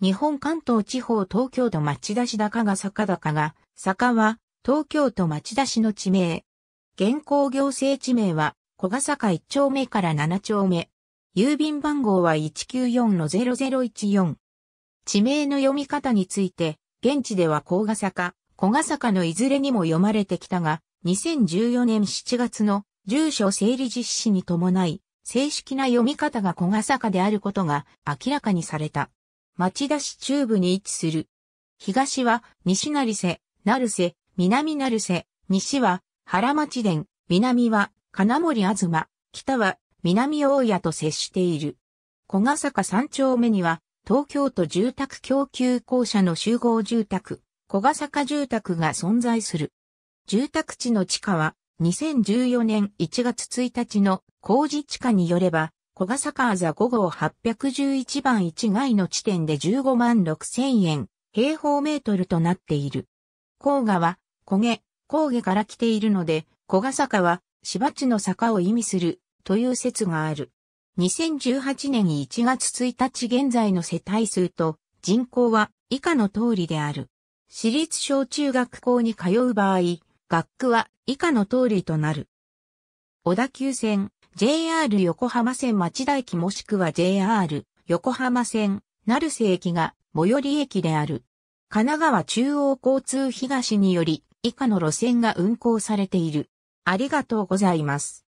日本関東地方東京都町田市高が坂高が、坂は東京都町田市の地名。現行行政地名は小賀坂1丁目から7丁目。郵便番号は194-0014。地名の読み方について、現地では小賀坂、小賀坂のいずれにも読まれてきたが、2014年7月の住所整理実施に伴い、正式な読み方が小賀坂であることが明らかにされた。町田市中部に位置する。東は西成瀬、成瀬、南成瀬、西は原町殿、南は金森あずま、北は南大谷と接している。小ヶ坂三丁目には東京都住宅供給公社の集合住宅、小ヶ坂住宅が存在する。住宅地の地価は2014年1月1日の工事地価によれば小笠川座5号811番1街の地点で15万6千円、平方メートルとなっている。黄河は、焦げ、焦げから来ているので、小笠川は、芝地の坂を意味する、という説がある。2018年1月1日現在の世帯数と人口は以下の通りである。私立小中学校に通う場合、学区は以下の通りとなる。小田急線、JR 横浜線町田駅もしくは JR 横浜線成瀬駅が最寄り駅である。神奈川中央交通東により以下の路線が運行されている。ありがとうございます。